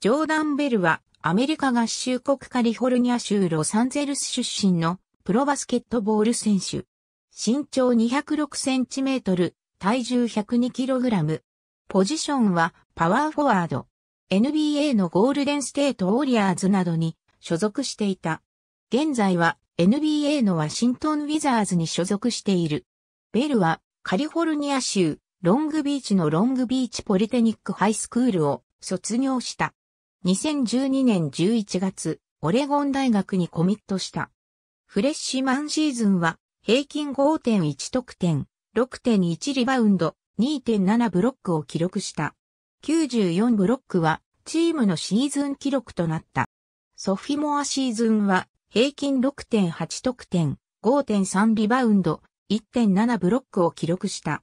ジョーダン・ベルはアメリカ合衆国カリフォルニア州ロサンゼルス出身のプロバスケットボール選手。身長206センチメートル、体重102キログラム。ポジションはパワーフォワード。NBA のゴールデンステートオーリアーズなどに所属していた。現在は NBA のワシントン・ウィザーズに所属している。ベルはカリフォルニア州ロングビーチのロングビーチポリテニックハイスクールを卒業した。2012年11月、オレゴン大学にコミットした。フレッシュマンシーズンは、平均5.1得点、6.1リバウンド、2.7ブロックを記録した。94ブロックは、チームのシーズン記録となった。ソフィモアシーズンは、平均6.8得点、5.3リバウンド、1.7ブロックを記録した。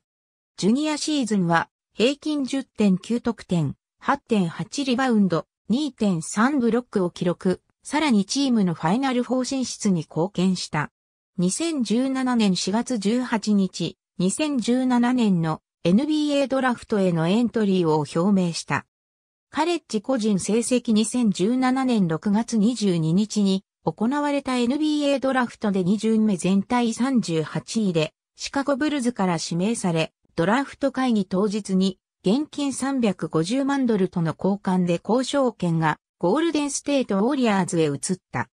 ジュニアシーズンは、平均10.9得点、8.8リバウンド、2.3ブロックを記録、さらにチームのファイナル4進出に貢献した。2017年4月18日、2017年の NBA ドラフトへのエントリーを表明した。カレッジ個人成績2017年6月22日に行われた NBA ドラフトで2巡目全体38位でシカゴブルズから指名され、ドラフト会議当日に現金350万ドルとの交換で交渉権がゴールデンステートウォリアーズへ移った。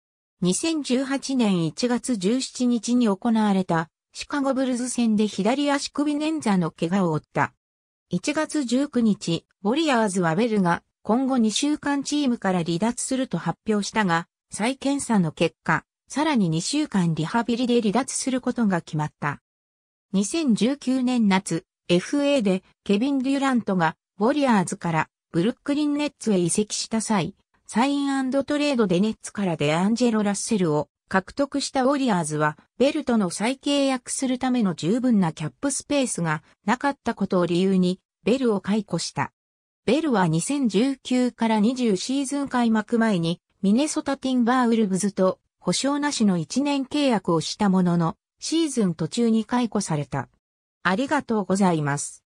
2018年1月17日に行われたシカゴブルズ戦で左足首捻挫の怪我を負った。1月19日、ウォリアーズはベルが今後2週間チームから離脱すると発表したが、再検査の結果、さらに2週間リハビリで離脱することが決まった。2019年夏、FA でケビン・デュラントがウォリアーズからブルックリン・ネッツへ移籍した際、サイントレードでネッツからデアンジェロ・ラッセルを獲得したウォリアーズはベルトの再契約するための十分なキャップスペースがなかったことを理由にベルを解雇した。ベルは2019から20シーズン開幕前にミネソタティンバーウルブズと保証なしの1年契約をしたもののシーズン途中に解雇された。ありがとうございます。